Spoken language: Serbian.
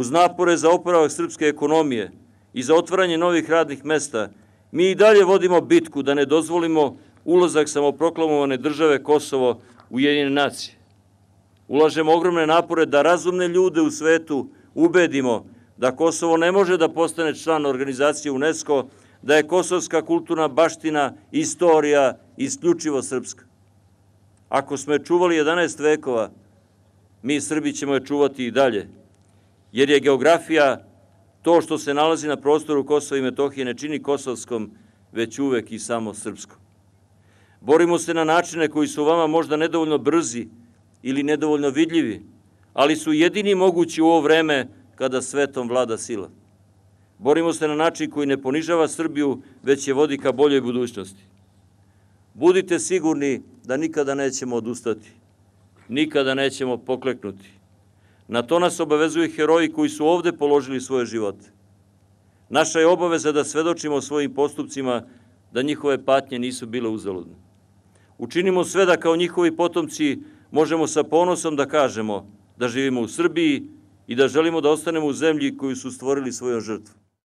Uz napore za oporavak srpske ekonomije i za otvaranje novih radnih mesta, mi i dalje vodimo bitku da ne dozvolimo ulazak samoproklamovane države Kosovo u jedine nacije. Ulažemo ogromne napore da razumne ljude u svetu ubedimo da Kosovo ne može da postane član organizacije UNESCO, da je kosovska kulturna baština, istorija isključivo srpska. Ako smo je čuvali 11 vekova, mi Srbi ćemo je čuvati i dalje jer je geografija to što se nalazi na prostoru Kosova i Metohije ne čini kosovskom, već uvek i samo srpskom. Borimo se na načine koji su vama možda nedovoljno brzi ili nedovoljno vidljivi, ali su jedini mogući u ovo vreme kada svetom vlada sila. Borimo se na način koji ne ponižava Srbiju, već je vodi ka boljoj budućnosti. Budite sigurni da nikada nećemo odustati, nikada nećemo pokleknuti. Na to nas obavezuju heroji koji su ovde položili svoje živote. Naša je obaveza da svedočimo o svojim postupcima da njihove patnje nisu bile uzaludne. Učinimo sve da kao njihovi potomci možemo sa ponosom da kažemo da živimo u Srbiji i da želimo da ostanemo u zemlji koju su stvorili svojom žrtvom.